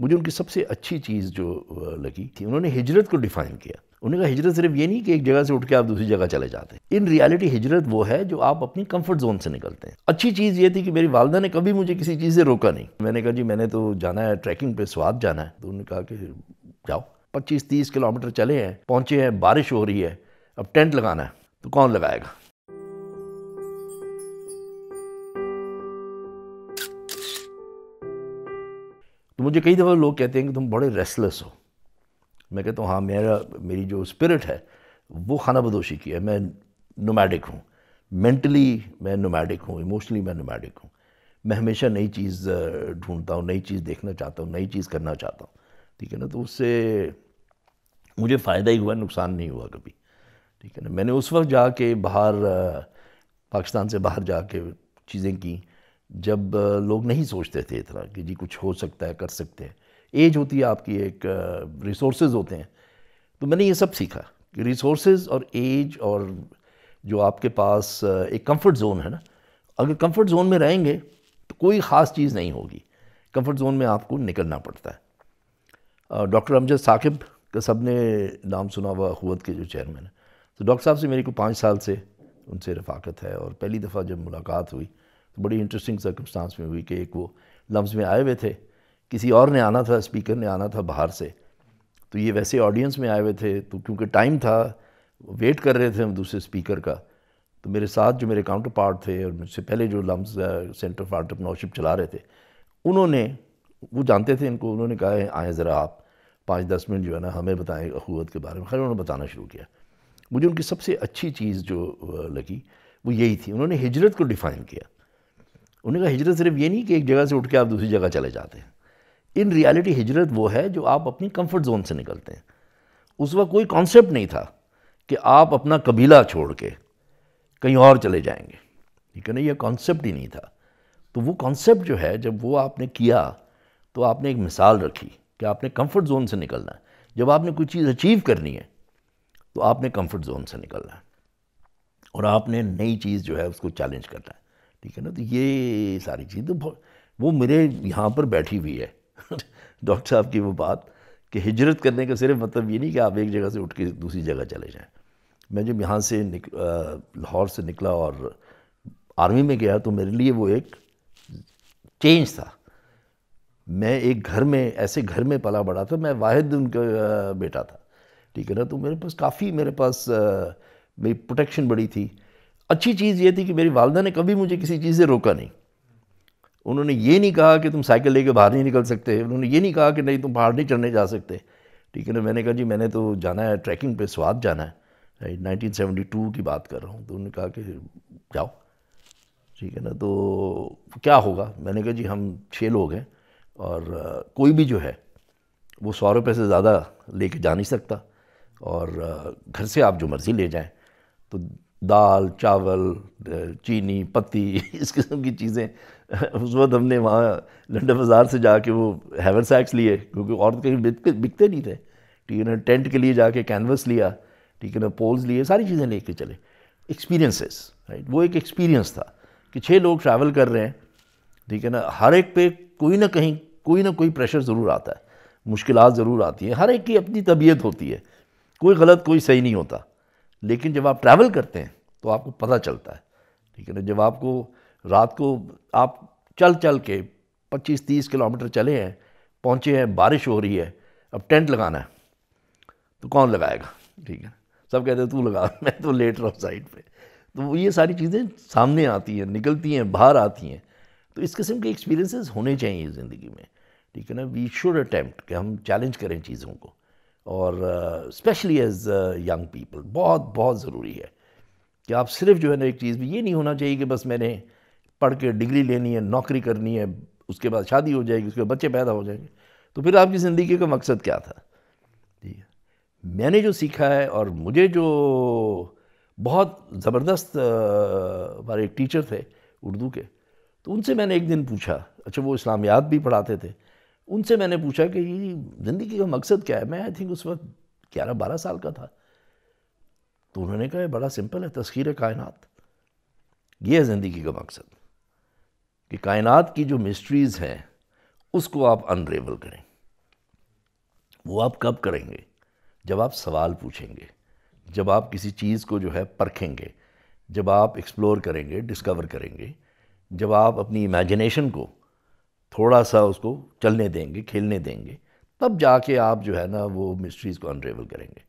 मुझे उनकी सबसे अच्छी चीज़ जो लगी थी उन्होंने हिजरत को डिफाइन किया उन्होंने कहा हिजरत सिर्फ ये नहीं कि एक जगह से उठ के आप दूसरी जगह चले जाते हैं इन रियलिटी हिजरत वो है जो आप अपनी कंफर्ट जोन से निकलते हैं अच्छी चीज़ ये थी कि मेरी वालदा ने कभी मुझे किसी चीज़ से रोका नहीं मैंने कहा जी मैंने तो जाना है ट्रैकिंग पे स्वाद जाना है तो उन्होंने कहा कि जाओ पच्चीस तीस किलोमीटर चले हैं पहुँचे हैं बारिश हो रही है अब टेंट लगाना है तो कौन लगाएगा मुझे कई दफ़ा लोग कहते हैं कि तुम बड़े रेस्टलेस हो मैं कहता हूँ हाँ मेरा मेरी जो स्पिरिट है वो खाना बदोशी की है मैं नोमैडिक हूँ मेंटली मैं नोमैडिक हूँ इमोशनली मैं नोमैडिक हूँ मैं हमेशा नई चीज़ ढूंढता हूँ नई चीज़ देखना चाहता हूँ नई चीज़ करना चाहता हूँ ठीक है ना तो उससे मुझे फ़ायदा ही हुआ नुकसान नहीं हुआ कभी ठीक है ना मैंने उस वक्त जाके बाहर पाकिस्तान से बाहर जाके चीज़ें की जब लोग नहीं सोचते थे इतना कि जी कुछ हो सकता है कर सकते हैं एज होती है आपकी एक रिसोर्स होते हैं तो मैंने ये सब सीखा कि रिसोर्स और एज और जो आपके पास एक कंफर्ट जोन है ना अगर कंफर्ट जोन में रहेंगे तो कोई ख़ास चीज़ नहीं होगी कंफर्ट जोन में आपको निकलना पड़ता है डॉक्टर अमजद साकिब का सब ने नाम सुना हुआ हुत के जो चेयरमैन है तो डॉक्टर साहब से मेरे को पाँच साल से उनसे रफाकत है और पहली दफ़ा जब मुलाकात हुई तो बड़ी इंटरेस्टिंग सर्कमस्टांस में हुई कि एक वो लम्स में आए हुए थे किसी और ने आना था स्पीकर ने आना था बाहर से तो ये वैसे ऑडियंस में आए हुए थे तो क्योंकि टाइम था वेट कर रहे थे हम दूसरे स्पीकर का तो मेरे साथ जो मेरे काउंटर पार्ट थे और मुझसे पहले जो लम्स सेंटर फॉर आंटरप्रनोरशिप चला रहे थे उन्होंने वो जानते थे इनको उन्होंने कहा है आएँ ज़रा आप पाँच दस मिनट जो है ना हमें बताएं अखूत के बारे में खैर उन्होंने बताना शुरू किया मुझे उनकी सबसे अच्छी चीज़ जो लगी वो यही थी उन्होंने हिजरत को डिफ़ाइन किया उन्होंने कहा हिजरत सिर्फ ये नहीं कि एक जगह से उठ के आप दूसरी जगह चले जाते हैं इन रियलिटी हिजरत वो है जो आप अपनी कंफर्ट जोन से निकलते हैं उस वक्त कोई कॉन्सेप्ट नहीं था कि आप अपना कबीला छोड़ के कहीं और चले जाएंगे ठीक है ना यह कॉन्सेप्ट ही नहीं था तो वो कॉन्सेप्ट जो है जब वो आपने किया तो आपने एक मिसाल रखी कि आपने कंफर्ट जोन से निकलना है जब आपने कोई चीज़ अचीव करनी है तो आपने कंफर्ट जोन से निकलना है और आपने नई चीज़ जो है उसको चैलेंज करना है ठीक है ना तो ये सारी चीज़ तो वो मेरे यहाँ पर बैठी हुई है डॉक्टर साहब की वो बात कि हिजरत करने का सिर्फ मतलब ये नहीं कि आप एक जगह से उठ के दूसरी जगह चले जाएं मैं जब यहाँ से लाहौर से निकला और आर्मी में गया तो मेरे लिए वो एक चेंज था मैं एक घर में ऐसे घर में पला बड़ा था मैं वाहिद उनका बेटा था ठीक है ना तो मेरे पास काफ़ी मेरे पास मेरी प्रोटेक्शन बड़ी थी अच्छी चीज़ ये थी कि मेरी वालदा ने कभी मुझे किसी चीज़ से रोका नहीं उन्होंने ये नहीं कहा कि तुम साइकिल लेके बाहर नहीं निकल सकते उन्होंने ये नहीं कहा कि नहीं तुम बाहर नहीं चढ़ने जा सकते ठीक है ना मैंने कहा जी मैंने तो जाना है ट्रैकिंग पे स्वाद जाना है राइट नाइनटीन की बात कर रहा हूँ तो उन्होंने कहा कि जाओ ठीक है ना तो क्या होगा मैंने कहा जी हम छः लोग हैं और कोई भी जो है वो सौ रुपये से ज़्यादा लेके जा नहीं सकता और घर से आप जो मर्ज़ी ले जाएं तो दाल चावल चीनी पत्ती इस किस्म की चीज़ें उस वक्त हमने वहाँ लंडन बाज़ार से जाके वो हैवर सैक्स लिए क्योंकि और कहीं बिकते नहीं थे ठीक है ना टेंट के लिए जाके कैनवस लिया ठीक है ना पोल्स लिए सारी चीज़ें लेके चले एक्सपीरियंसेस राइट वो एक एक्सपीरियंस था कि छः लोग ट्रैवल कर रहे हैं ठीक है ना हर एक पे कोई ना कहीं कोई ना कोई प्रेशर ज़रूर आता है मुश्किल ज़रूर आती हैं हर एक की अपनी तबीयत होती है कोई गलत कोई सही नहीं होता लेकिन जब आप ट्रैवल करते हैं तो आपको पता चलता है ठीक है ना जब आपको रात को आप चल चल के 25-30 किलोमीटर चले हैं पहुँचे हैं बारिश हो रही है अब टेंट लगाना है तो कौन लगाएगा ठीक है सब कहते हैं तू लगा मैं तो लेट रहा हूँ साइड पे तो ये सारी चीज़ें सामने आती हैं निकलती हैं बाहर आती हैं तो इस किस्म के एक्सपीरियंसेस होने चाहिए ज़िंदगी में ठीक है ना वी शुड अटैम्प्ट कि हम चैलेंज करें चीज़ों को और स्पेशली एज यंग पीपल बहुत बहुत ज़रूरी है कि आप सिर्फ जो है ना एक चीज़ में ये नहीं होना चाहिए कि बस मैंने पढ़ के डिग्री लेनी है नौकरी करनी है उसके बाद शादी हो जाएगी उसके बाद बच्चे पैदा हो जाएंगे तो फिर आपकी ज़िंदगी का मकसद क्या था ठीक है मैंने जो सीखा है और मुझे जो बहुत ज़बरदस्त uh, हमारे एक टीचर थे उर्दू के तो उनसे मैंने एक दिन पूछा अच्छा वो इस्लामियात भी पढ़ाते थे उनसे मैंने पूछा कि ज़िंदगी का मकसद क्या है मैं आई थिंक उस वक्त ग्यारह बारह साल का था तो उन्होंने कहा बड़ा सिंपल है तस्खीर कायनात ये है ज़िंदगी का मकसद कि कायनात की जो मिस्ट्रीज़ हैं उसको आप अनरेबल करें वो आप कब करेंगे जब आप सवाल पूछेंगे जब आप किसी चीज़ को जो है परखेंगे जब आप एक्सप्लोर करेंगे डिस्कवर करेंगे जब आप अपनी इमेजिनेशन को थोड़ा सा उसको चलने देंगे खेलने देंगे तब जाके आप जो है ना वो मिस्ट्रीज़ को अनरेवल करेंगे